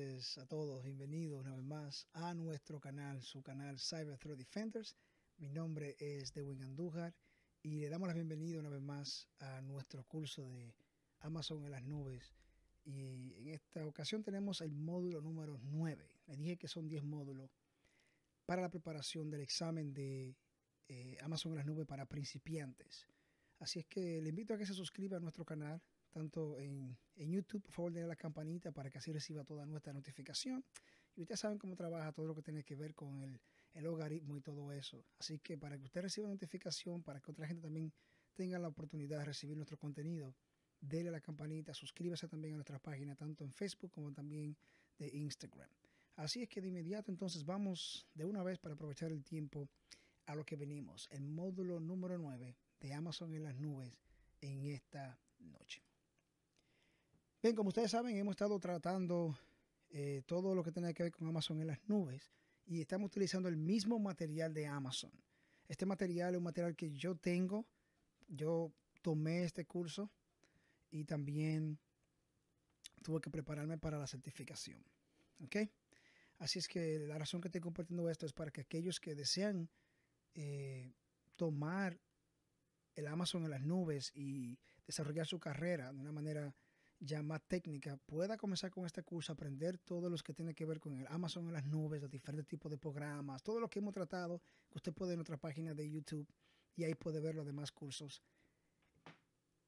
noches a todos, bienvenidos una vez más a nuestro canal, su canal Cyber Threat Defenders. Mi nombre es Dewin Andújar y le damos la bienvenida una vez más a nuestro curso de Amazon en las nubes. Y en esta ocasión tenemos el módulo número 9. Le dije que son 10 módulos para la preparación del examen de eh, Amazon en las nubes para principiantes. Así es que le invito a que se suscriba a nuestro canal tanto en, en YouTube. Por favor, denle a la campanita para que así reciba toda nuestra notificación. Y ustedes saben cómo trabaja todo lo que tiene que ver con el, el logaritmo y todo eso. Así que para que usted reciba notificación, para que otra gente también tenga la oportunidad de recibir nuestro contenido, denle a la campanita, suscríbase también a nuestra página, tanto en Facebook como también de Instagram. Así es que de inmediato entonces vamos de una vez para aprovechar el tiempo a lo que venimos, el módulo número 9 de Amazon en las nubes en esta noche. Bien, como ustedes saben, hemos estado tratando eh, todo lo que tiene que ver con Amazon en las nubes y estamos utilizando el mismo material de Amazon. Este material es un material que yo tengo. Yo tomé este curso y también tuve que prepararme para la certificación. ¿Ok? Así es que la razón que estoy compartiendo esto es para que aquellos que desean eh, tomar el Amazon en las nubes y desarrollar su carrera de una manera ya más técnica pueda comenzar con este curso, aprender todos los que tiene que ver con el Amazon en las nubes, los diferentes tipos de programas, todo lo que hemos tratado, que usted puede en nuestra página de YouTube y ahí puede ver los demás cursos.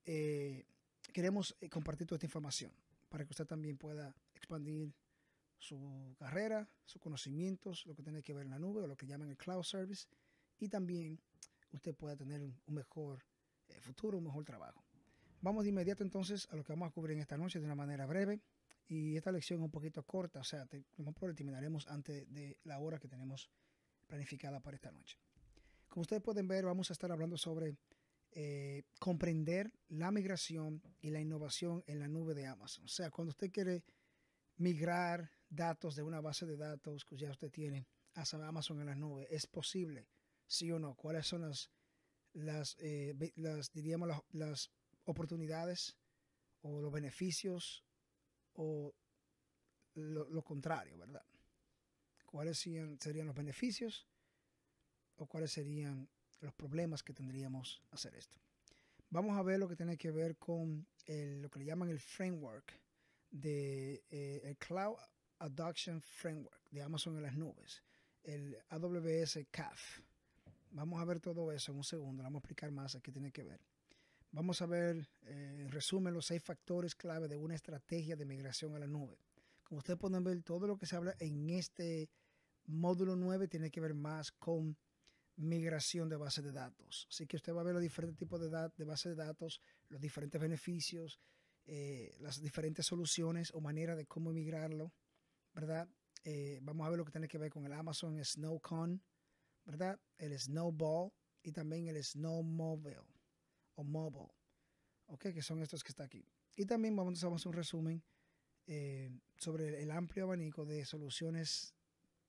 Eh, queremos eh, compartir toda esta información para que usted también pueda expandir su carrera, sus conocimientos, lo que tiene que ver en la nube o lo que llaman el cloud service y también usted pueda tener un mejor eh, futuro, un mejor trabajo. Vamos de inmediato entonces a lo que vamos a cubrir en esta noche de una manera breve y esta lección es un poquito corta, o sea, te, terminaremos antes de la hora que tenemos planificada para esta noche. Como ustedes pueden ver, vamos a estar hablando sobre eh, comprender la migración y la innovación en la nube de Amazon. O sea, cuando usted quiere migrar datos de una base de datos que ya usted tiene a Amazon en la nube, ¿es posible? ¿Sí o no? ¿Cuáles son las, las, eh, las diríamos, las oportunidades o los beneficios o lo, contrario, ¿verdad? ¿Cuáles serían, los beneficios o cuáles serían los problemas que tendríamos hacer esto? Vamos a ver lo que tiene que ver con lo que le llaman el framework de eh, el Cloud Adoption Framework de Amazon en las nubes, el AWS CAF. Vamos a ver todo eso en un segundo, vamos a explicar más a qué tiene que ver. Vamos a ver, en eh, resumen, los seis factores clave de una estrategia de migración a la nube. Como ustedes pueden ver, todo lo que se habla en este módulo 9 tiene que ver más con migración de base de datos. Así que usted va a ver los diferentes tipos de, de base de datos, los diferentes beneficios, eh, las diferentes soluciones o maneras de cómo migrarlo, ¿verdad? Eh, vamos a ver lo que tiene que ver con el Amazon SnowCon, ¿verdad? El Snowball y también el Snowmobile o mobile, okay, Que son estos que está aquí. Y también vamos a hacer un resumen eh, sobre el amplio abanico de soluciones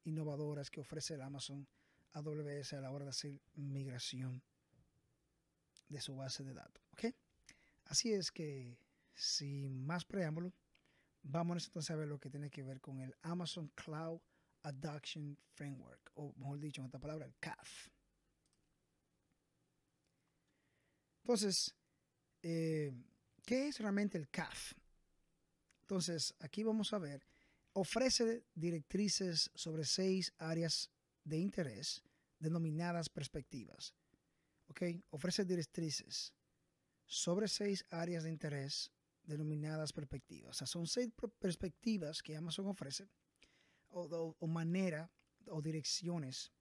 innovadoras que ofrece el Amazon AWS a la hora de hacer migración de su base de datos, okay? Así es que, sin más preámbulo, vamos entonces a ver lo que tiene que ver con el Amazon Cloud Adoption Framework, o mejor dicho, en otra palabra, el CAF. Entonces, eh, ¿qué es realmente el CAF? Entonces, aquí vamos a ver, ofrece directrices sobre seis áreas de interés denominadas perspectivas. ¿Ok? Ofrece directrices sobre seis áreas de interés denominadas perspectivas. O sea, son seis perspectivas que Amazon ofrece o manera o direcciones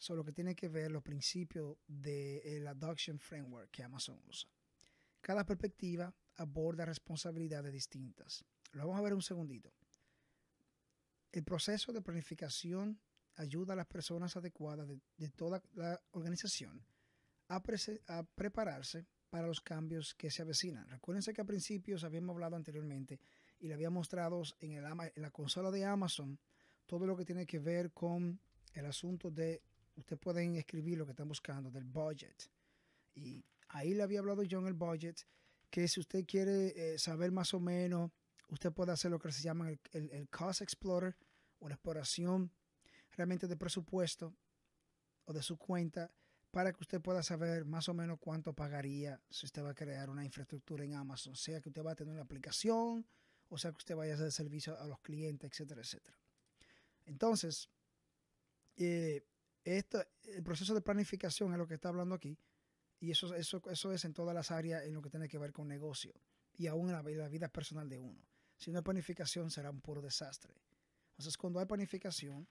sobre lo que tiene que ver los principios del Adoption Framework que Amazon usa. Cada perspectiva aborda responsabilidades distintas. Lo vamos a ver un segundito. El proceso de planificación ayuda a las personas adecuadas de, toda la organización a, prepararse para los cambios que se avecinan. Recuérdense que a principios habíamos hablado anteriormente y le había mostrado en, en la consola de Amazon todo lo que tiene que ver con el asunto de Usted pueden escribir lo que están buscando del budget. Y ahí le había hablado yo en el budget que si usted quiere eh, saber más o menos, usted puede hacer lo que se llama el, Cost Explorer, una exploración realmente de presupuesto o de su cuenta para que usted pueda saber más o menos cuánto pagaría si usted va a crear una infraestructura en Amazon, sea que usted va a tener una aplicación, o sea que usted vaya a hacer servicio a los clientes, etcétera, etcétera. Entonces, eh, el proceso de planificación es lo que está hablando aquí. Y eso, eso, eso es en todas las áreas en lo que tiene que ver con negocio y aún en la, vida personal de uno. Si no hay planificación, será un puro desastre. Entonces, cuando hay planificación,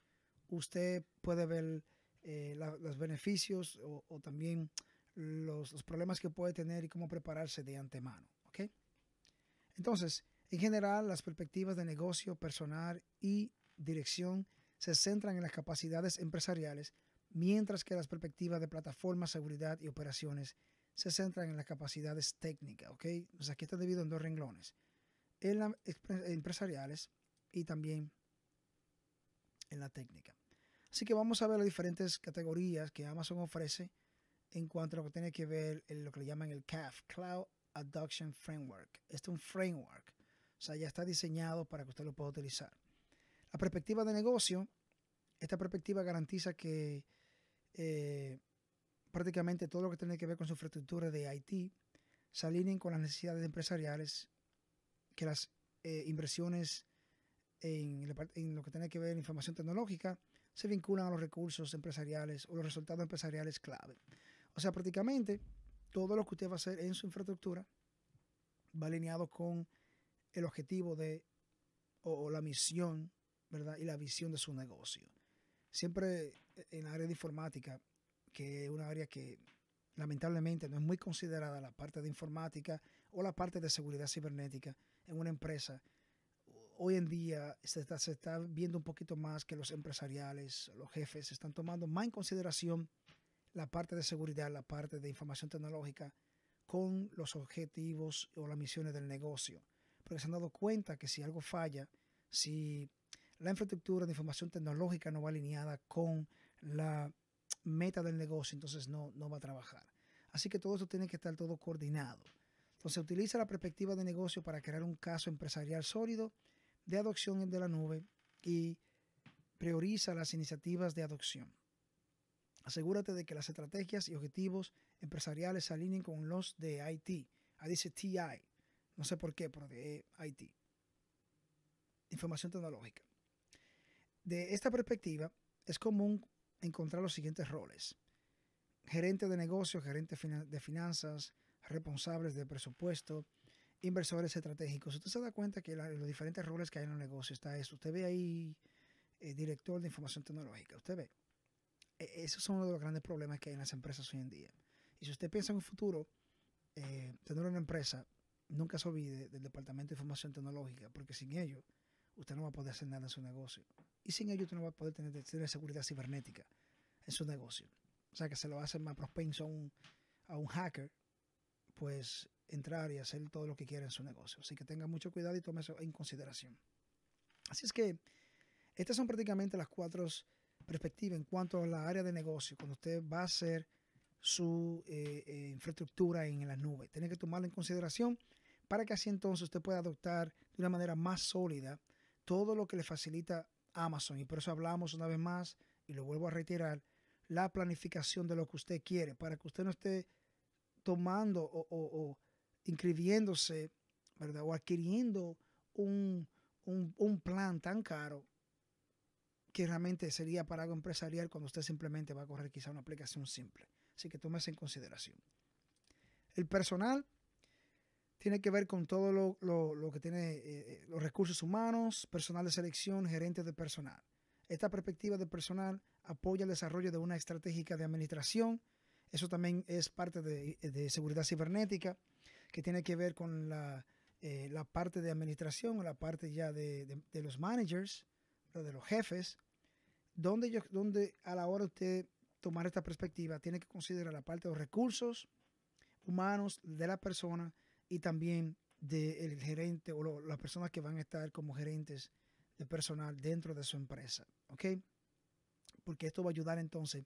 usted puede ver eh, los beneficios o, también los, problemas que puede tener y cómo prepararse de antemano. Entonces, en general, las perspectivas de negocio, personal y dirección se centran en las capacidades empresariales, mientras que las perspectivas de plataforma, seguridad y operaciones se centran en las capacidades técnicas, ¿ok? O sea, aquí está dividido en dos renglones, en las empresariales y también en la técnica. Así que vamos a ver las diferentes categorías que Amazon ofrece en cuanto a lo que tiene que ver en lo que le llaman el CAF, Cloud Adoption Framework. Este es un framework, o sea, ya está diseñado para que usted lo pueda utilizar. La perspectiva de negocio, esta perspectiva garantiza que eh, prácticamente todo lo que tiene que ver con su infraestructura de IT se alineen con las necesidades empresariales, que las eh, inversiones en, lo que tiene que ver con información tecnológica se vinculan a los recursos empresariales o los resultados empresariales clave. O sea, prácticamente todo lo que usted va a hacer en su infraestructura va alineado con el objetivo de o la misión ¿verdad? Y la visión de su negocio. Siempre eh, en el área de informática, que es una área que lamentablemente no es muy considerada la parte de informática o la parte de seguridad cibernética en una empresa. Hoy en día se está, se está viendo un poquito más que los empresariales, los jefes están tomando más en consideración la parte de seguridad, la parte de información tecnológica con los objetivos o las misiones del negocio. Porque se han dado cuenta que si algo falla, si la infraestructura de información tecnológica no va alineada con la meta del negocio, entonces no, no va a trabajar. Así que todo eso tiene que estar todo coordinado. Entonces utiliza la perspectiva de negocio para crear un caso empresarial sólido de adopción de la nube y prioriza las iniciativas de adopción. Asegúrate de que las estrategias y objetivos empresariales se alineen con los de IT. Ahí dice TI. No sé por qué, pero de IT. Información tecnológica. De esta perspectiva, es común encontrar los siguientes roles. Gerente de negocios, gerente de finanzas, responsables de presupuesto, inversores estratégicos. Usted se da cuenta que los diferentes roles que hay en los negocio está eso. Usted ve ahí eh, director de información tecnológica. Usted ve. E, esos son los grandes problemas que hay en las empresas hoy en día. Y si usted piensa en un futuro, eh, tener una empresa, nunca se olvide del departamento de información tecnológica, porque sin ello usted no va a poder hacer nada en su negocio. Y sin ello tú no vas a poder tener, seguridad cibernética en su negocio. O sea, que se lo hace más propenso a un, hacker, pues entrar y hacer todo lo que quiera en su negocio. Así que tenga mucho cuidado y tome eso en consideración. Así es que estas son prácticamente las cuatro perspectivas en cuanto a la área de negocio, cuando usted va a hacer su eh, eh, infraestructura en la nube. Tiene que tomarla en consideración para que así entonces usted pueda adoptar de una manera más sólida todo lo que le facilita Amazon. Y por eso hablamos una vez más, y lo vuelvo a reiterar, la planificación de lo que usted quiere, para que usted no esté tomando o, inscribiéndose, ¿verdad? O adquiriendo un, plan tan caro que realmente sería para algo empresarial cuando usted simplemente va a correr quizá una aplicación simple. Así que tómese en consideración. El personal tiene que ver con todo lo, que tiene eh, eh, los recursos humanos, personal de selección, gerente de personal. Esta perspectiva de personal apoya el desarrollo de una estratégica de administración. Eso también es parte de, eh, seguridad cibernética, que tiene que ver con la, parte de administración la parte ya de, los managers, de los jefes, donde, donde a la hora de tomar esta perspectiva tiene que considerar la parte de los recursos humanos de la persona, y también del gerente o las personas que van a estar como gerentes de personal dentro de su empresa. ¿Ok? Porque esto va a ayudar entonces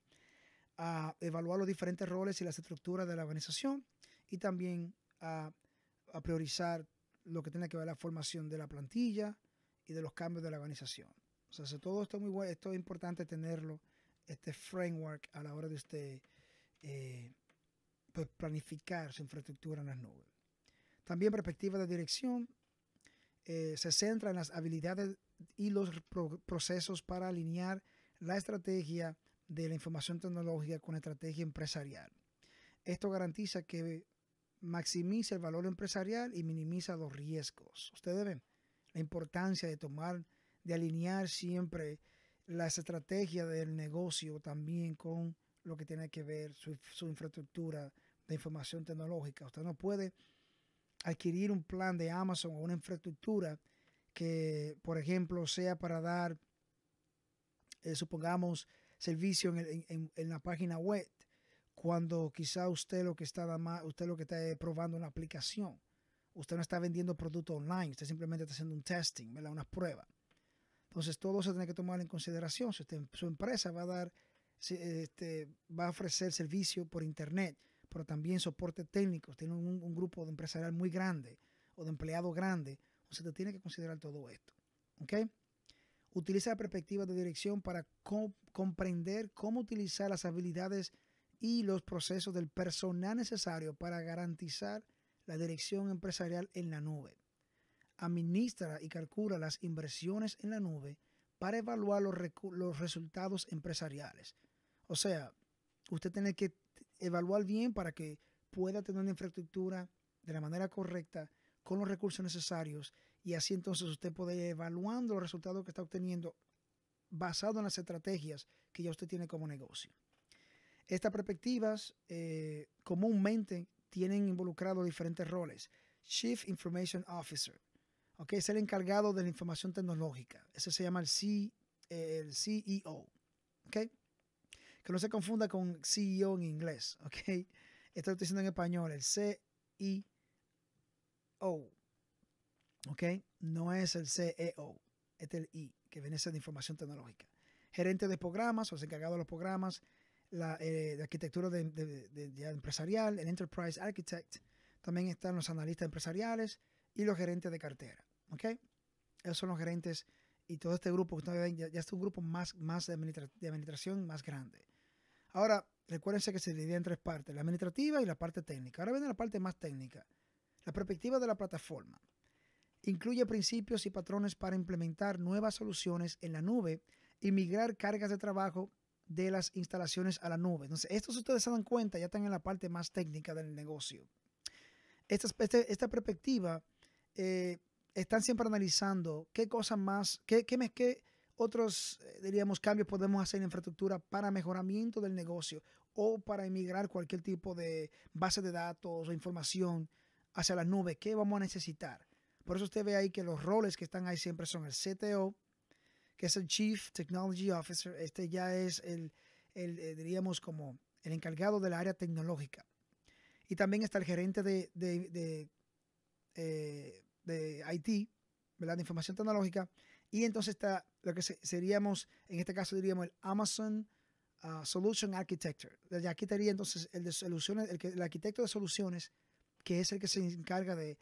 a evaluar los diferentes roles y las estructuras de la organización y también a, priorizar lo que tiene que ver la formación de la plantilla y de los cambios de la organización. O sea, todo esto es muy bueno, esto es importante tenerlo, este framework a la hora de usted eh, pues, planificar su infraestructura en las nubes. También perspectiva de dirección eh, se centra en las habilidades y los procesos para alinear la estrategia de la información tecnológica con la estrategia empresarial. Esto garantiza que maximice el valor empresarial y minimiza los riesgos. Ustedes ven la importancia de tomar, de alinear siempre las estrategias del negocio también con lo que tiene que ver su infraestructura de información tecnológica. Usted no puede adquirir un plan de Amazon o una infraestructura que, por ejemplo, sea para dar, eh, supongamos, servicio en, la página web, cuando quizá usted lo que está usted lo que está eh, probando una aplicación, usted no está vendiendo producto online, usted simplemente está haciendo un testing, una prueba. Entonces todo se tiene que tomar en consideración. Si su empresa va a dar, este, va a ofrecer servicio por internet, pero también soporte técnico. Tiene un, grupo de empresarial muy grande o de empleado grande. O sea, te tiene que considerar todo esto. ¿Ok? Utiliza la perspectiva de dirección para comprender cómo utilizar las habilidades y los procesos del personal necesario para garantizar la dirección empresarial en la nube. Administra y calcula las inversiones en la nube para evaluar los, los resultados empresariales. O sea, usted tiene que evaluar bien para que pueda tener una infraestructura de la manera correcta, con los recursos necesarios, y así entonces usted puede ir evaluando los resultados que está obteniendo basado en las estrategias que ya usted tiene como negocio. Estas perspectivas eh, comúnmente tienen involucrado diferentes roles. Chief Information Officer, okay, es el encargado de la información tecnológica. Ese se llama el, C, eh, el CEO. Okay que no se confunda con CEO en inglés, ¿ok? Esto lo estoy diciendo en español, el C-I-O, e ¿ok? No es el CEO, o este es el I, que viene de información tecnológica. Gerente de programas, o encargados encargado de los programas, la de eh, arquitectura de, empresarial, el Enterprise Architect, también están los analistas empresariales y los gerentes de cartera, ¿ok? Esos son los gerentes y todo este grupo, ya, es un grupo más, más de administración más grande. Ahora, recuérdense que se divide en tres partes, la administrativa y la parte técnica. Ahora viene la parte más técnica, la perspectiva de la plataforma. Incluye principios y patrones para implementar nuevas soluciones en la nube y migrar cargas de trabajo de las instalaciones a la nube. Entonces, estos ustedes se dan cuenta, ya están en la parte más técnica del negocio. Este, esta, perspectiva, eh, están siempre analizando qué cosas más, qué, qué, otros, eh, diríamos, cambios podemos hacer en infraestructura para mejoramiento del negocio o para emigrar cualquier tipo de base de datos o información hacia la nube. ¿Qué vamos a necesitar? Por eso usted ve ahí que los roles que están ahí siempre son el CTO, que es el Chief Technology Officer. Este ya es el, eh, diríamos, como el encargado del área tecnológica. Y también está el gerente de, de, de, eh, de IT, ¿verdad? de información tecnológica. Y entonces está lo que seríamos, en este caso diríamos el Amazon ah, Solution Architecture. Aquí estaría entonces el de soluciones, el, que, el arquitecto de soluciones, que es el que se encarga de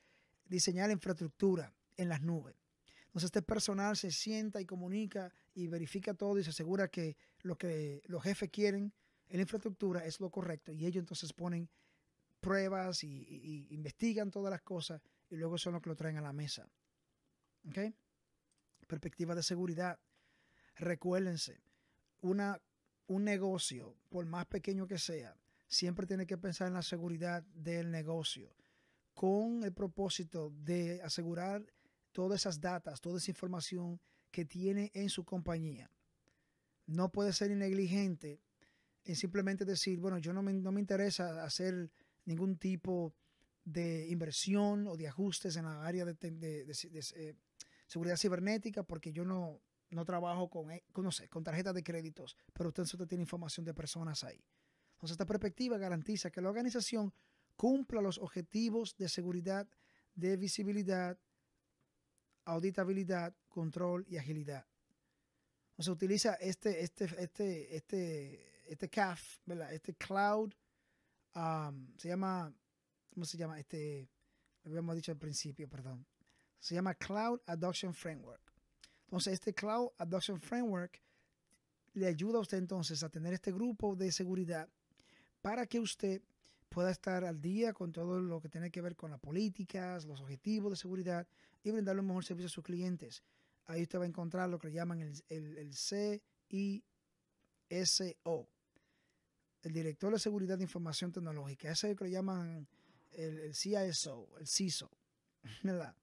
diseñar la infraestructura en las nubes. Entonces este personal se sienta y comunica y verifica todo y se asegura que lo que los jefes quieren en la infraestructura es lo correcto y ellos entonces ponen pruebas y, investigan todas las cosas y luego son los que lo traen a la mesa. ¿OK? perspectiva de seguridad. Recuérdense, una, un negocio, por más pequeño que sea, siempre tiene que pensar en la seguridad del negocio, con el propósito de asegurar todas esas datas, toda esa información que tiene en su compañía. No puede ser negligente en simplemente decir, bueno, yo no me, interesa hacer ningún tipo de inversión o de ajustes en la área de eh, seguridad cibernética, porque yo no, no trabajo con, eh, con tarjetas de créditos, pero usted, usted tiene información de personas ahí. Entonces, esta perspectiva garantiza que la organización cumpla los objetivos de seguridad, de visibilidad, auditabilidad, control y agilidad. Entonces, utiliza este, este, este, este, este CAF, ¿verdad? Este cloud, um, se llama, ¿cómo se llama? Este, lo habíamos dicho al principio, perdón se llama Cloud Adoption Framework. Entonces, este Cloud Adoption Framework le ayuda a usted entonces a tener este grupo de seguridad para que usted pueda estar al día con todo lo que tiene que ver con las políticas, los objetivos de seguridad y brindarle un mejor servicio a sus clientes. Ahí usted va a encontrar lo que llaman el, el, el CISO, el Director de Seguridad de Información Tecnológica. Ese es lo que llaman el, CISO, el CISO. ¿verdad?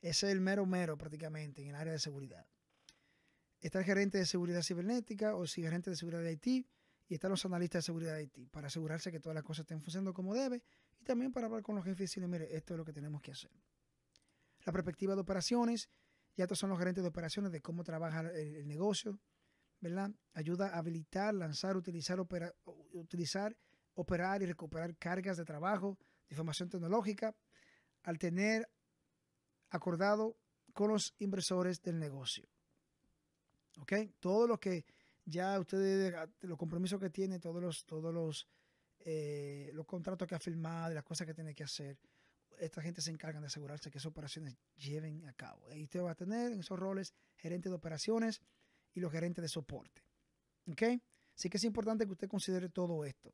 es el mero mero prácticamente en el área de seguridad. Está el gerente de seguridad cibernética o si gerente de seguridad de Haití y están los analistas de seguridad de Haití para asegurarse que todas las cosas estén funcionando como debe y también para hablar con los jefes y decirles, mire, esto es lo que tenemos que hacer. La perspectiva de operaciones, ya estos son los gerentes de operaciones de cómo trabaja el, negocio, ¿verdad? Ayuda a habilitar, lanzar, utilizar, utilizar, operar y recuperar cargas de trabajo, de información tecnológica, al tener acordado con los inversores del negocio. ¿Ok? Todo lo que ya ustedes, los compromisos que tiene, todos los, todos los, eh, los contratos que ha firmado, las cosas que tiene que hacer, esta gente se encarga de asegurarse que esas operaciones lleven a cabo. Y usted va a tener en esos roles gerente de operaciones y los gerentes de soporte. ¿Ok? Así que es importante que usted considere todo esto.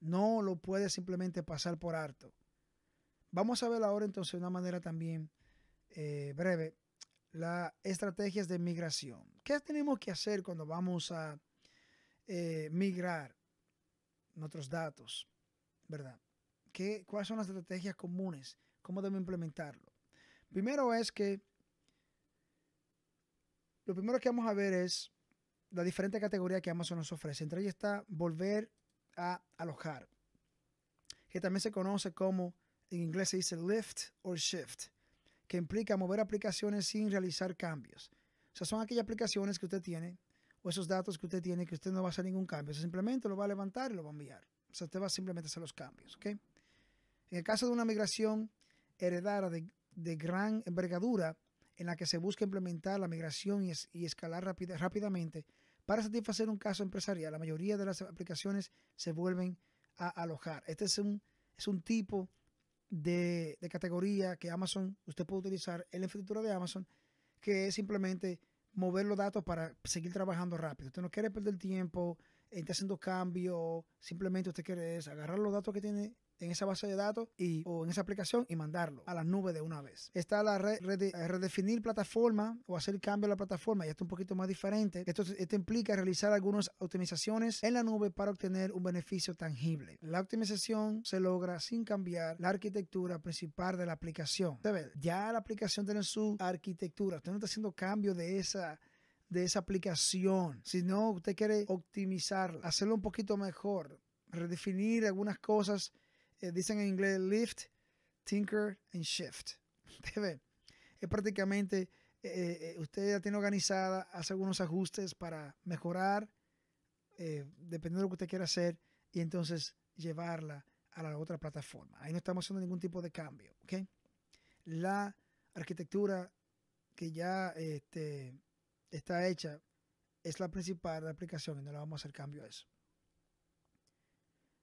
No lo puede simplemente pasar por harto. Vamos a ver ahora entonces una manera también eh, breve, las estrategias de migración. ¿Qué tenemos que hacer cuando vamos a eh, migrar nuestros datos? ¿Verdad? ¿Qué, ¿Cuáles son las estrategias comunes? ¿Cómo debemos implementarlo? Primero es que lo primero que vamos a ver es la diferente categoría que Amazon nos ofrece. Entre ellas está volver a alojar, que también se conoce como, en inglés se dice lift or shift que implica mover aplicaciones sin realizar cambios. O sea, son aquellas aplicaciones que usted tiene o esos datos que usted tiene que usted no va a hacer ningún cambio. simplemente lo va a levantar y lo va a enviar. O sea, usted va a simplemente hacer los cambios. ¿ok? En el caso de una migración heredada de, gran envergadura en la que se busca implementar la migración y, escalar rápidamente, para satisfacer un caso empresarial, la mayoría de las aplicaciones se vuelven a alojar. Este es un, es un tipo de, de, categoría que Amazon, usted puede utilizar en la infraestructura de Amazon, que es simplemente mover los datos para seguir trabajando rápido. Usted no quiere perder tiempo, eh, está haciendo cambios, simplemente usted quiere agarrar los datos que tiene en esa base de datos y, o en esa aplicación y mandarlo a la nube de una vez. Está la red, eh, redefinir plataforma o hacer cambio a la plataforma, ya está un poquito más diferente. Esto, esto implica realizar algunas optimizaciones en la nube para obtener un beneficio tangible. La optimización se logra sin cambiar la arquitectura principal de la aplicación. Usted ve, ya la aplicación tiene su arquitectura, usted no está haciendo cambio de esa de esa aplicación, si no usted quiere optimizarla, hacerlo un poquito mejor, redefinir algunas cosas eh, dicen en inglés lift, tinker and shift. es prácticamente, eh, eh, usted ya tiene organizada, hace algunos ajustes para mejorar, dependiendo de lo que usted quiera hacer, y entonces llevarla a la otra plataforma. Ahí no estamos haciendo ningún tipo de cambio, La arquitectura que ya este, está hecha es la principal de la aplicación y no le vamos a hacer cambio a eso.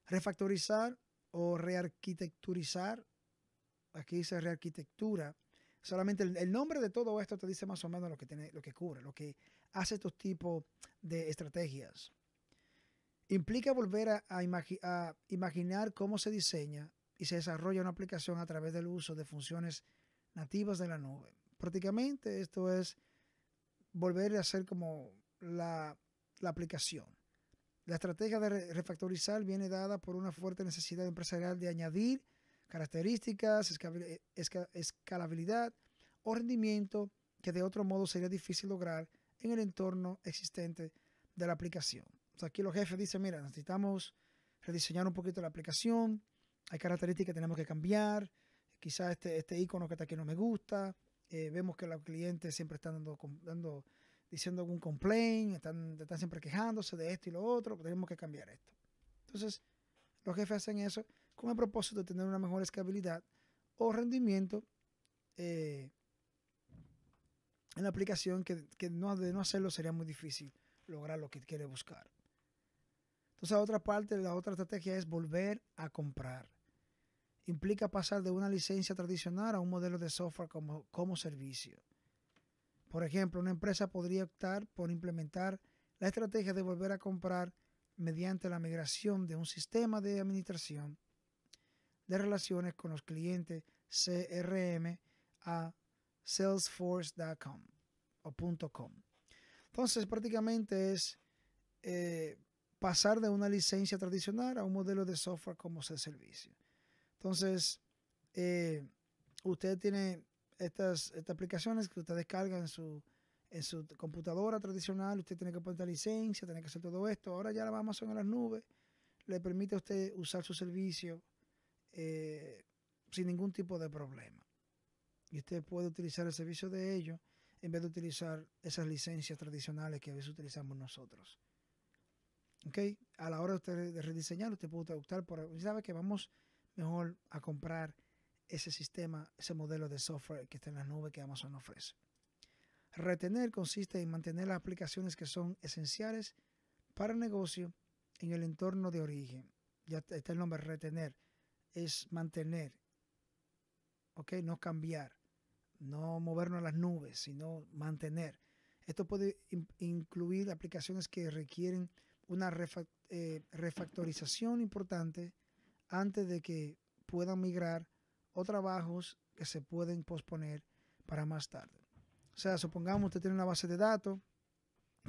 Refactorizar o rearquitecturizar. Aquí dice rearquitectura. Solamente el, nombre de todo esto te dice más o menos lo que, tiene, lo que cubre, lo que hace estos tipos de estrategias. Implica volver a, imaginar cómo se diseña y se desarrolla una aplicación a través del uso de funciones nativas de la nube. Prácticamente esto es volver a hacer como la aplicación. La estrategia de refactorizar viene dada por una fuerte necesidad empresarial de añadir características, eh, escalabilidad o rendimiento que de otro modo sería difícil lograr en el entorno existente de la aplicación. aquí los jefes dicen, mira, necesitamos rediseñar un poquito la aplicación, hay características que tenemos que cambiar, quizás este, este icono que está aquí no me gusta, eh, vemos que los clientes siempre están dando, dando diciendo algún complaint, están, siempre quejándose de esto y lo otro, tenemos que cambiar esto. Entonces, los jefes hacen eso con el propósito de tener una mejor escalabilidad o rendimiento eh, en la aplicación que, no, de no hacerlo sería muy difícil lograr lo que quiere buscar. Entonces, la otra parte, la otra estrategia es volver a comprar. Implica pasar de una licencia tradicional a un modelo de software como, como servicio. Por ejemplo, una empresa podría optar por implementar la estrategia de volver a comprar mediante la migración de un sistema de administración de relaciones con los clientes CRM a salesforce.com o .com. Entonces, prácticamente es eh, pasar de una licencia tradicional a un modelo de software como servicio. Entonces, eh, usted tiene estas, aplicaciones que usted descarga en su, computadora tradicional, usted tiene que poner licencia, tiene que hacer todo esto. Ahora ya la Amazon en las nubes le permite a usted usar su servicio eh, sin ningún tipo de problema. Y usted puede utilizar el servicio de ellos en vez de utilizar esas licencias tradicionales que a veces utilizamos nosotros. ¿Ok? A la hora de usted rediseñar, usted puede optar por, ¿sabe que vamos mejor a comprar ese sistema, ese modelo de software que está en la nube que Amazon ofrece. Retener consiste en mantener las aplicaciones que son esenciales para el negocio en el entorno de origen. Ya está el nombre, retener, es mantener, ¿ok? No cambiar, no movernos a las nubes, sino mantener. Esto puede incluir aplicaciones que requieren una eh, refactorización importante antes de que puedan migrar o trabajos que se pueden posponer para más tarde. O sea, supongamos usted tiene una base de datos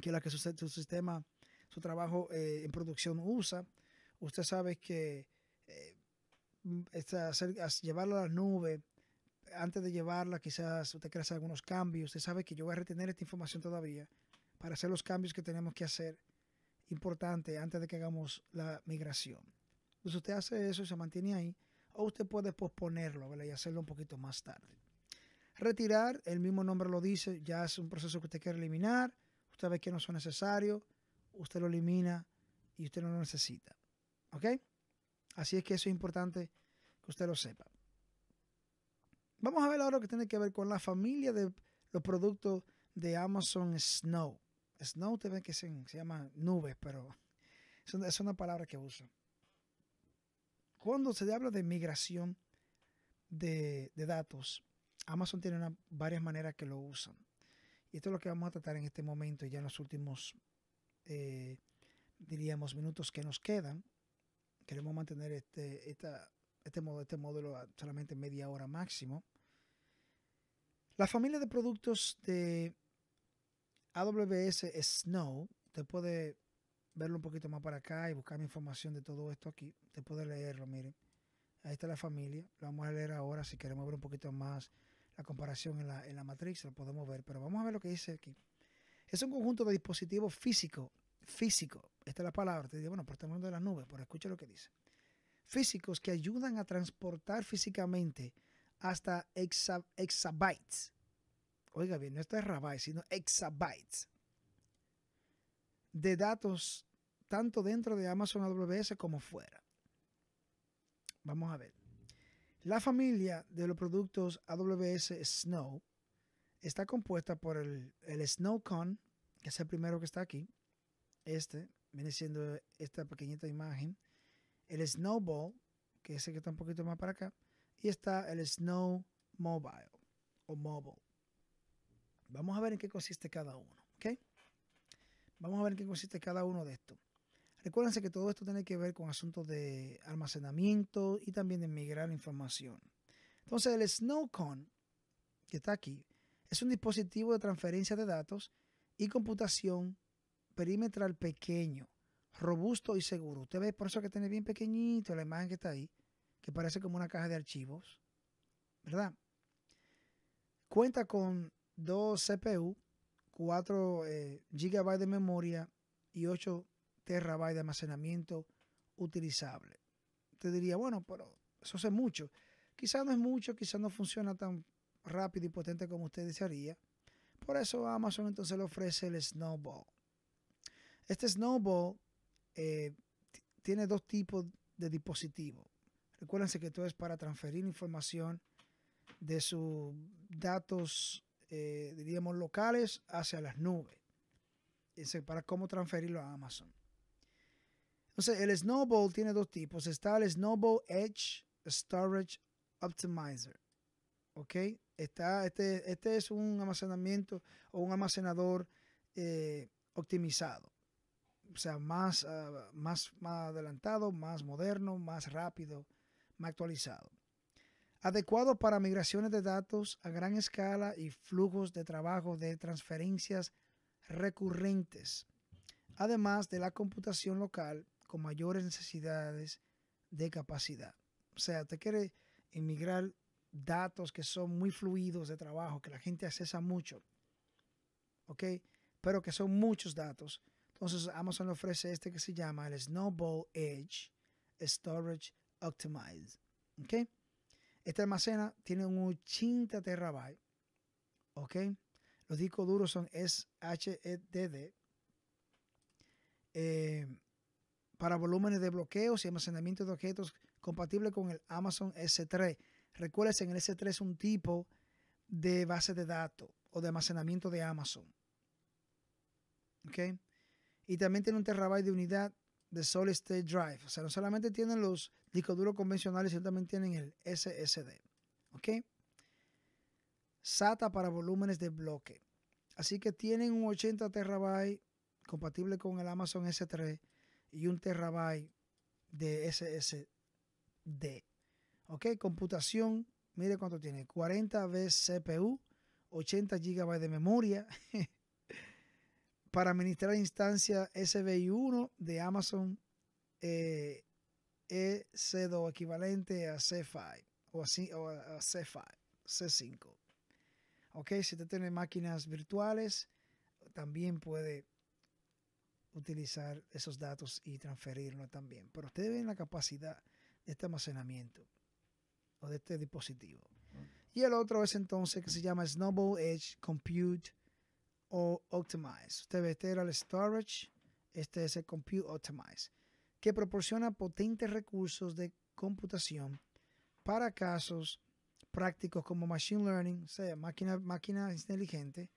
que es la que su, sistema, su trabajo eh, en producción usa. Usted sabe que eh, llevarla a la nube, antes de llevarla quizás usted quiera hacer algunos cambios. Usted sabe que yo voy a retener esta información todavía para hacer los cambios que tenemos que hacer importante antes de que hagamos la migración. Entonces usted hace eso y se mantiene ahí o usted puede posponerlo y hacerlo un poquito más tarde. Retirar, el mismo nombre lo dice, ya es un proceso que usted quiere eliminar, usted ve que no son necesarios, usted lo elimina y usted no lo necesita. ¿Ok? Así es que eso es importante que usted lo sepa. Vamos a ver ahora lo que tiene que ver con la familia de los productos de Amazon Snow. Snow usted ve que se, llama nubes, pero es una, palabra que usan cuando se habla de migración de, datos, Amazon tiene varias maneras que lo usan. Y esto es lo que vamos a tratar en este momento, ya en los últimos, eh, diríamos, minutos que nos quedan. Queremos mantener este, este, modo, este módulo solamente media hora máximo. La familia de productos de AWS Snow, te puede verlo un poquito más para acá y buscar información de todo esto aquí, Usted puede leerlo, miren. Ahí está la familia, lo vamos a leer ahora, si queremos ver un poquito más la comparación en la, en la matriz, lo podemos ver, pero vamos a ver lo que dice aquí. Es un conjunto de dispositivos físicos, físico, esta es la palabra, te digo, bueno, por estamos de la nube, pero escucha lo que dice. Físicos que ayudan a transportar físicamente hasta exa, exabytes. Oiga bien, no está es rabytes, sino exabytes de datos tanto dentro de Amazon AWS como fuera. Vamos a ver. La familia de los productos AWS Snow está compuesta por el, el SnowCon, que es el primero que está aquí. Este viene siendo esta pequeñita imagen. El Snowball, que es el que está un poquito más para acá. Y está el Snow Mobile o Mobile. Vamos a ver en qué consiste cada uno. Vamos a ver en qué consiste cada uno de estos. Recuérdense que todo esto tiene que ver con asuntos de almacenamiento y también de migrar información. Entonces el SnowCon, que está aquí, es un dispositivo de transferencia de datos y computación perimetral pequeño, robusto y seguro. Usted ve por eso que tiene bien pequeñito la imagen que está ahí, que parece como una caja de archivos, ¿verdad? Cuenta con dos CPU, 4 GB de memoria y 8 terabytes de almacenamiento utilizable. Te diría, bueno, pero eso es mucho. Quizás no es mucho, quizás no funciona tan rápido y potente como usted desearía. Por eso Amazon entonces le ofrece el Snowball. Este Snowball eh, tiene dos tipos de dispositivos. Recuérdense que esto es para transferir información de sus datos, eh, diríamos, locales hacia las nubes. Es para cómo transferirlo a Amazon. Entonces, el Snowball tiene dos tipos. Está el Snowball Edge Storage Optimizer. ¿Ok? Este, este, es un almacenamiento o un almacenador eh, optimizado. O sea, más, ah, más, más adelantado, más moderno, más rápido, más actualizado. Adecuado para migraciones de datos a gran escala y flujos de trabajo de transferencias recurrentes. Además de la computación local con mayores necesidades de capacidad. O sea, te quiere inmigrar datos que son muy fluidos de trabajo, que la gente accesa mucho, ¿ok? Pero que son muchos datos. Entonces Amazon le ofrece este que se llama el Snowball Edge Storage Optimized, ¿ok? Este almacena tiene un 80 terabytes, ¿ok? Los discos duros son SHDD. E eh, para volúmenes de bloqueos y almacenamiento de objetos compatible con el Amazon S3. Recuérdense, en el S3 es un tipo de base de datos o de almacenamiento de Amazon. ¿Ok? Y también tiene un terabyte de unidad de Solid State Drive. O sea, no solamente tienen los discos duros convencionales, sino también tienen el SSD. ¿Ok? SATA para volúmenes de bloque. Así que tienen un 80 terabyte compatible con el Amazon S3 y un terabyte de SSD. Ok, computación, mire cuánto tiene, 40 veces CPU, 80 GB de memoria para administrar instancia SBI1 de Amazon eh, EC2 equivalente a C5 o a, C5, C5. Ok, si usted tiene máquinas virtuales, también puede utilizar esos datos y transferirlos también. Pero ustedes ven la capacidad de este almacenamiento o de este dispositivo. Y el otro es entonces que se llama Snowball Edge Compute o Optimize. Usted ve, este era el Storage, este es el Compute Optimize, que proporciona potentes recursos de computación para casos prácticos como Machine Learning, o sea, máquina, máquina inteligente,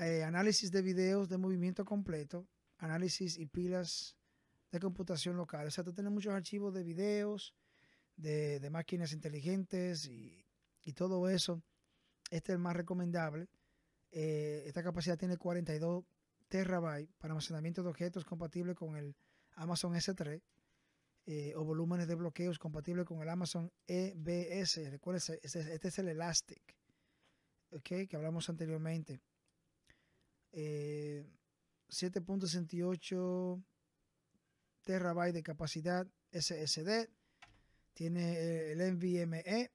eh, análisis de videos de movimiento completo, análisis y pilas de computación local. O sea, tú tienes muchos archivos de videos, de, máquinas inteligentes y, todo eso. Este es el más recomendable. Eh, esta capacidad tiene 42 terabytes para almacenamiento de objetos compatible con el Amazon S3 eh, o volúmenes de bloqueos compatible con el Amazon EBS. este es el Elastic, que hablamos anteriormente. 7.68 eh, terabytes de capacidad SSD, tiene eh, el NVMe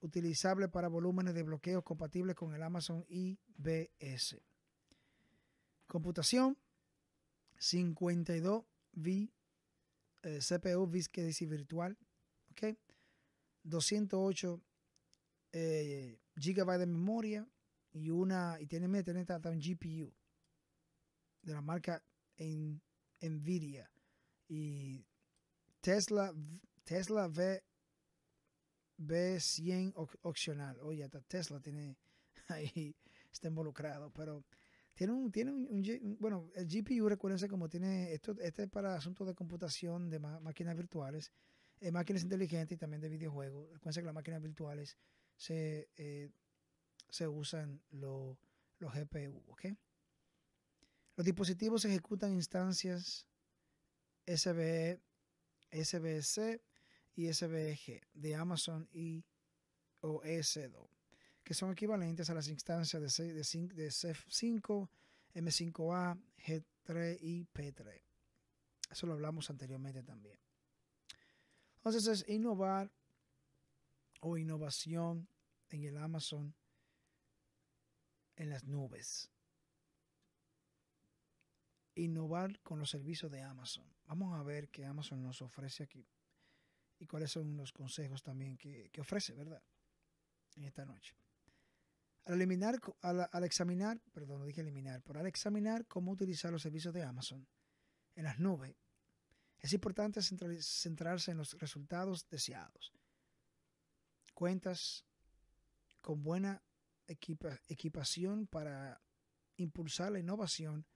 utilizable para volúmenes de bloqueos compatibles con el Amazon IBS. Computación 52 V CPU virtual, 208 eh, GB de memoria, y una y tiene un GPU de la marca en, Nvidia y Tesla Tesla V B100 opcional. Oye, hasta Tesla tiene ahí está involucrado, pero tiene un tiene un, bueno, el GPU recuérdense como tiene esto este es para asuntos de computación de máquinas virtuales, eh, máquinas inteligentes y también de videojuegos. recuerden que las máquinas virtuales se eh, se usan los GPU. Los dispositivos ejecutan instancias sbe, SBC y SBG de Amazon y OS2, que son equivalentes a las instancias de, de, 5 m M5A, G3 y P3. Eso lo hablamos anteriormente también. Entonces es innovar o innovación en el Amazon en las nubes. Innovar con los servicios de Amazon. Vamos a ver qué Amazon nos ofrece aquí y cuáles son los consejos también que, ofrece, ¿verdad? En esta noche. Al, eliminar, al, examinar, perdón, no dije eliminar, pero al examinar cómo utilizar los servicios de Amazon en las nubes, es importante centrarse en los resultados deseados. Cuentas con buena equipación para impulsar la innovación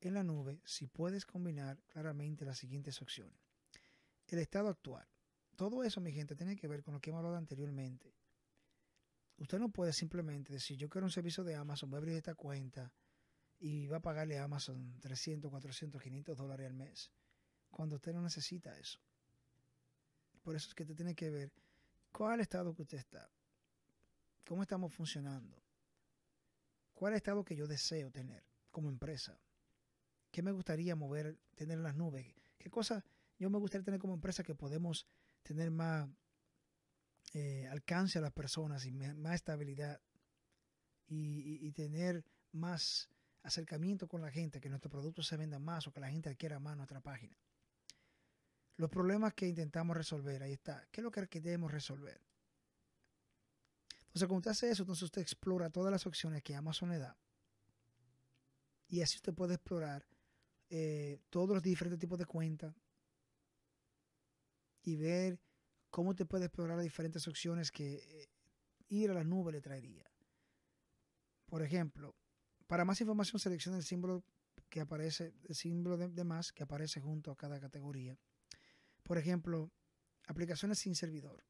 en la nube si puedes combinar claramente las siguientes opciones. El estado actual. Todo eso, mi gente, tiene que ver con lo que hemos hablado anteriormente. Usted no puede simplemente decir, yo quiero un servicio de Amazon, voy a abrir esta cuenta y va a pagarle a Amazon 300, 400, 500 dólares al mes, cuando usted no necesita eso. Por eso es que te tiene que ver cuál estado que usted está cómo estamos funcionando, cuál es el estado que yo deseo tener como empresa, qué me gustaría mover, tener en las nubes, qué cosas yo me gustaría tener como empresa que podemos tener más eh, alcance a las personas y más estabilidad y, tener más acercamiento con la gente, que nuestro producto se venda más o que la gente adquiera más nuestra página. Los problemas que intentamos resolver, ahí está. ¿Qué es lo que queremos resolver? Entonces, cuando usted hace eso, entonces usted explora todas las opciones que Amazon le da. Y así usted puede explorar eh, todos los diferentes tipos de cuentas y ver cómo usted puede explorar las diferentes opciones que eh, ir a la nube le traería. Por ejemplo, para más información seleccione el símbolo que aparece, el símbolo de más que aparece junto a cada categoría. Por ejemplo, aplicaciones sin servidor.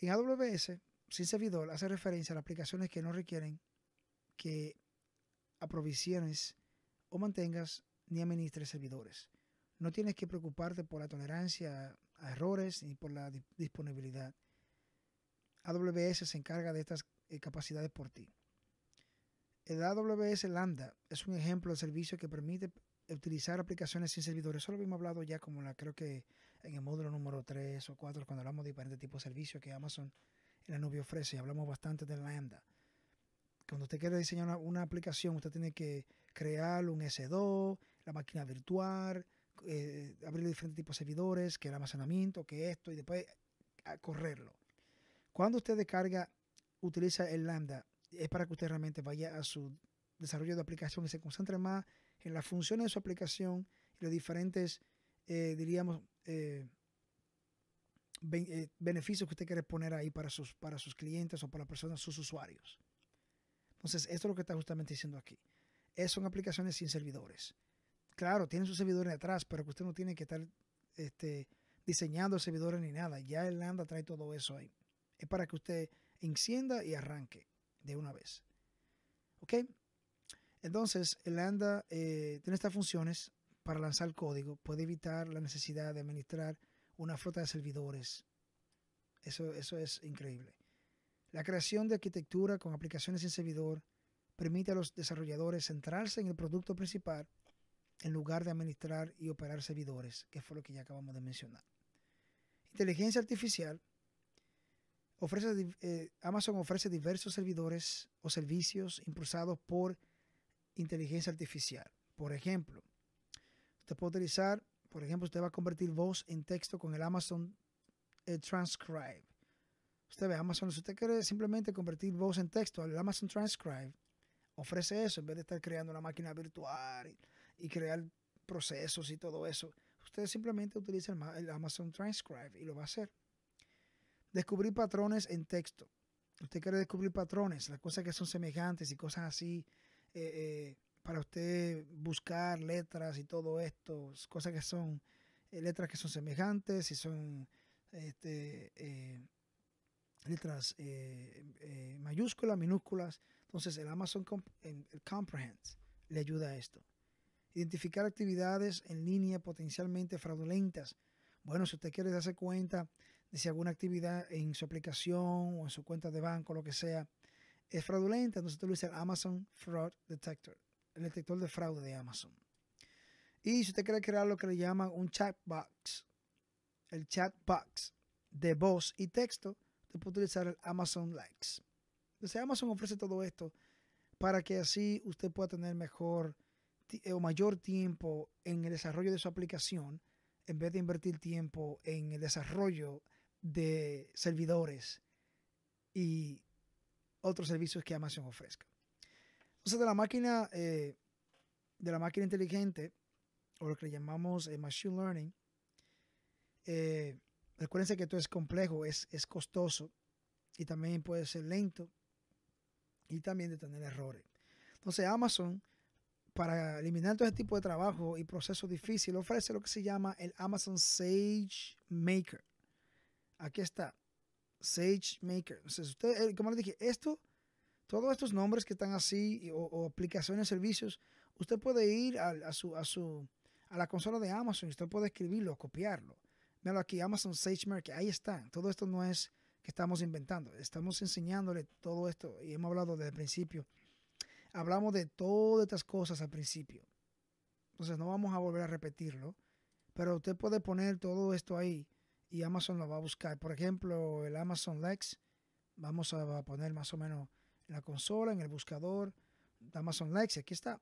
En AWS, sin servidor, hace referencia a las aplicaciones que no requieren que aprovisiones o mantengas ni administres servidores. No tienes que preocuparte por la tolerancia a errores ni por la disponibilidad. AWS se encarga de estas eh, capacidades por ti. El AWS Lambda es un ejemplo de servicio que permite utilizar aplicaciones sin servidores. Eso lo habíamos hablado ya como la creo que en el módulo número 3 o 4, cuando hablamos de diferentes tipos de servicios que Amazon en la nube ofrece, y hablamos bastante de Lambda. Cuando usted quiere diseñar una, aplicación, usted tiene que crear un S2, la máquina virtual, eh, abrir diferentes tipos de servidores, que el almacenamiento, que esto, y después correrlo. Cuando usted descarga, utiliza el Lambda, es para que usted realmente vaya a su desarrollo de aplicación y se concentre más en las funciones de su aplicación y los diferentes, eh, diríamos, eh, eh, beneficios que usted quiere poner ahí para sus, para sus clientes o para personas, sus usuarios. Entonces, esto es lo que está justamente diciendo aquí. Es, son aplicaciones sin servidores. Claro, tienen sus servidores atrás, pero que usted no tiene que estar este, diseñando servidores ni nada. Ya el Lambda trae todo eso ahí. Es para que usted encienda y arranque de una vez. ¿Ok? Entonces, el Lambda eh, tiene estas funciones para lanzar código puede evitar la necesidad de administrar una flota de servidores. Eso, eso es increíble. La creación de arquitectura con aplicaciones sin servidor permite a los desarrolladores centrarse en el producto principal en lugar de administrar y operar servidores, que fue lo que ya acabamos de mencionar. Inteligencia artificial. Ofrece, eh, Amazon ofrece diversos servidores o servicios impulsados por inteligencia artificial. Por ejemplo, Usted puede utilizar, por ejemplo, usted va a convertir voz en texto con el Amazon eh, Transcribe. Usted ve Amazon, si usted quiere simplemente convertir voz en texto, el Amazon Transcribe ofrece eso en vez de estar creando una máquina virtual y, crear procesos y todo eso. Usted simplemente utiliza el, Amazon Transcribe y lo va a hacer. Descubrir patrones en texto. Usted quiere descubrir patrones, las cosas que son semejantes y cosas así. Eh, eh, para usted buscar letras y todo esto, cosas que son eh, letras que son semejantes y son este, eh, letras eh, mayúsculas, minúsculas. Entonces el Amazon Comp le ayuda a esto. Identificar actividades en línea potencialmente fraudulentas. Bueno, si usted quiere darse cuenta de si alguna actividad en su aplicación o en su cuenta de banco, lo que sea, es fraudulenta, entonces usted lo dice el Amazon Fraud Detector el detector de fraude de Amazon. Y si usted quiere crear lo que le llaman un chatbox, el chatbox de voz y texto, usted puede utilizar el Amazon Likes. Entonces Amazon ofrece todo esto para que así usted pueda tener mejor eh, o mayor tiempo en el desarrollo de su aplicación en vez de invertir tiempo en el desarrollo de servidores y otros servicios que Amazon ofrezca. Entonces, de la máquina, eh, de la máquina inteligente, o lo que le llamamos eh, machine learning, recuerden eh, que esto es complejo, es, es costoso y también puede ser lento y también de tener errores. Entonces, Amazon, para eliminar todo ese tipo de trabajo y proceso difícil, ofrece lo que se llama el Amazon Sage Maker. Aquí está. SageMaker. Entonces, como les dije, esto todos estos nombres que están así, o, aplicaciones, servicios, usted puede ir a, su, a, su, a la consola de Amazon y usted puede escribirlo, copiarlo. Míralo aquí, Amazon SageMark, ahí está. Todo esto no es que estamos inventando, estamos enseñándole todo esto y hemos hablado desde el principio. Hablamos de todas estas cosas al principio. Entonces no vamos a volver a repetirlo, pero usted puede poner todo esto ahí y Amazon lo va a buscar. Por ejemplo, el Amazon Lex, vamos a poner más o menos en la consola, en el buscador de Amazon Lex, aquí está,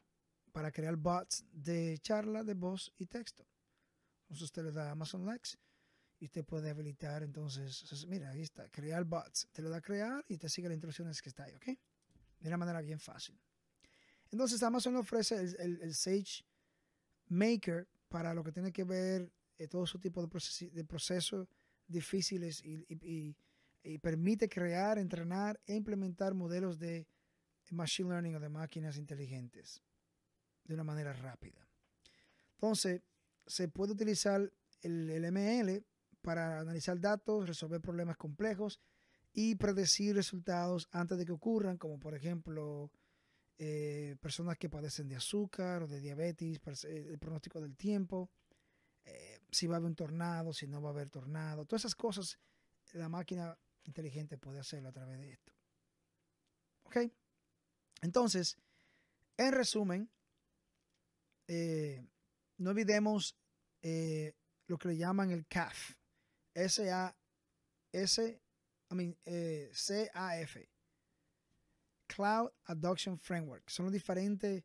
para crear bots de charla, de voz y texto. Entonces usted le da Amazon Lex y usted puede habilitar, entonces, mira, ahí está, crear bots. Te lo da crear y te sigue las instrucciones que está ahí, ¿ok? De una manera bien fácil. Entonces Amazon ofrece el, Sage Maker para lo que tiene que ver eh, todo su tipo de, procesos difíciles y, y y eh, permite crear, entrenar e implementar modelos de machine learning o de máquinas inteligentes de una manera rápida. Entonces, se puede utilizar el, ML para analizar datos, resolver problemas complejos y predecir resultados antes de que ocurran, como por ejemplo eh, personas que padecen de azúcar o de diabetes, el pronóstico del tiempo, eh, si va a haber un tornado, si no va a haber tornado, todas esas cosas la máquina inteligente puede hacerlo a través de esto. ¿Ok? Entonces, en resumen, eh, no olvidemos eh, lo que le llaman el CAF. S-A-S, I mean, eh, C-A-F. Cloud Adoption Framework. Son las diferentes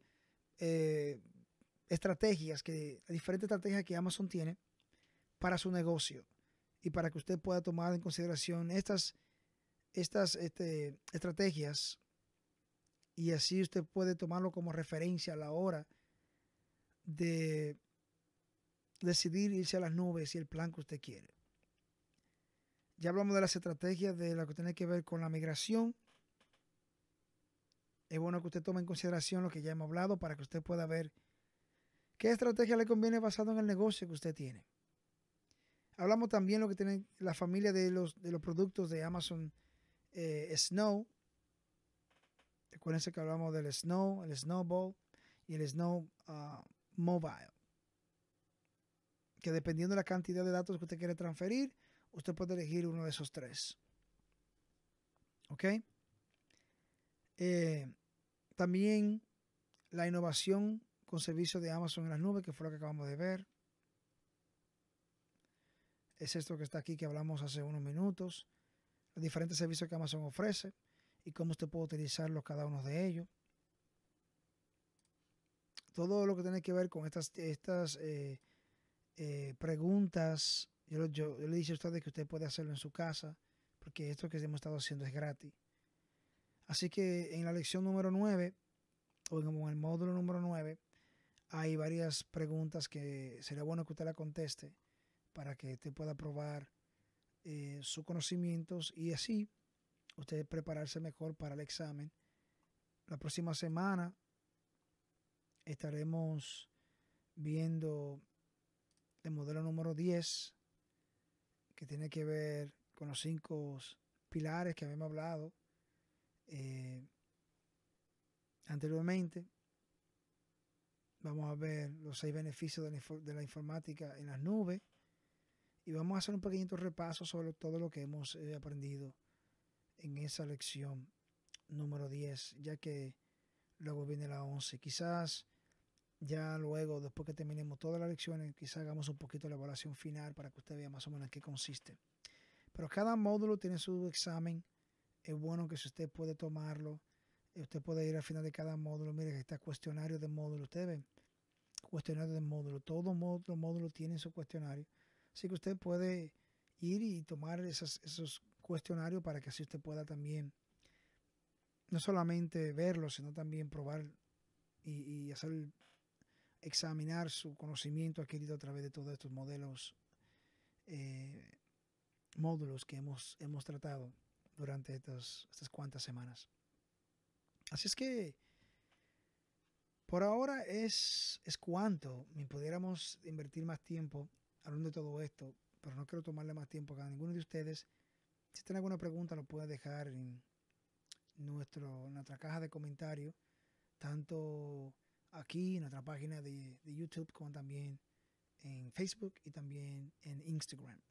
estrategias que, las diferentes estrategias que Amazon tiene para su negocio y para que usted pueda tomar en consideración estas, estas este, estrategias y así usted puede tomarlo como referencia a la hora de decidir irse a las nubes y el plan que usted quiere. Ya hablamos de las estrategias de lo que tiene que ver con la migración. Es bueno que usted tome en consideración lo que ya hemos hablado para que usted pueda ver qué estrategia le conviene basado en el negocio que usted tiene. Hablamos también lo que tiene la familia de los, de los productos de Amazon eh, Snow. Acuérdense que hablamos del Snow, el Snowball y el Snow ah, Mobile. Que dependiendo de la cantidad de datos que usted quiere transferir, usted puede elegir uno de esos tres. ¿Ok? Eh, también la innovación con servicio de Amazon en las nubes, que fue lo que acabamos de ver es esto que está aquí que hablamos hace unos minutos, los diferentes servicios que Amazon ofrece y cómo usted puede utilizarlos cada uno de ellos. Todo lo que tiene que ver con estas, estas eh, eh, preguntas, yo, le dije a usted que usted puede hacerlo en su casa, porque esto que hemos estado haciendo es gratis. Así que en la lección número 9, o en el módulo número 9, hay varias preguntas que sería bueno que usted la conteste para que usted pueda probar eh, sus conocimientos y así usted prepararse mejor para el examen. La próxima semana estaremos viendo el modelo número 10, que tiene que ver con los cinco pilares que habíamos hablado eh, anteriormente. Vamos a ver los seis beneficios de la, de la informática en las nubes y vamos a hacer un pequeñito repaso sobre todo lo que hemos eh, aprendido en esa lección número 10, ya que luego viene la 11. Quizás ya luego, después que terminemos todas las lecciones, quizás hagamos un poquito la evaluación final para que usted vea más o menos qué consiste. Pero cada módulo tiene su examen. Es bueno que si usted puede tomarlo, eh, usted puede ir al final de cada módulo. Mire que está cuestionario de módulo. Usted ve, cuestionario de módulo. Todo módulo, módulo tiene su cuestionario. Así que usted puede ir y tomar esos cuestionarios para que así usted pueda también no solamente verlos, sino también probar y, hacer examinar su conocimiento adquirido a través de todos estos modelos, eh, módulos que hemos, hemos tratado durante estas, estas cuantas semanas. Así es que por ahora es, es cuanto. Pudiéramos invertir más tiempo hablando de todo esto, pero no quiero tomarle más tiempo a ninguno de ustedes. Si tienen alguna pregunta, lo pueden dejar en, nuestro, nuestra caja de comentarios, tanto aquí en nuestra página de, YouTube como también en Facebook y también en Instagram.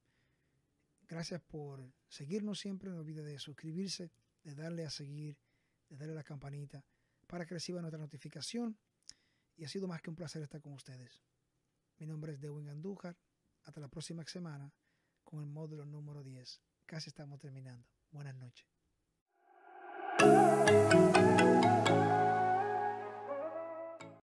Gracias por seguirnos siempre, no olviden de suscribirse, de darle a seguir, de darle a la campanita para que reciba nuestra notificación. Y ha sido más que un placer estar con ustedes. Mi nombre es Dewin Andújar. Hasta la próxima semana con el módulo número 10. Casi estamos terminando. Buenas noches.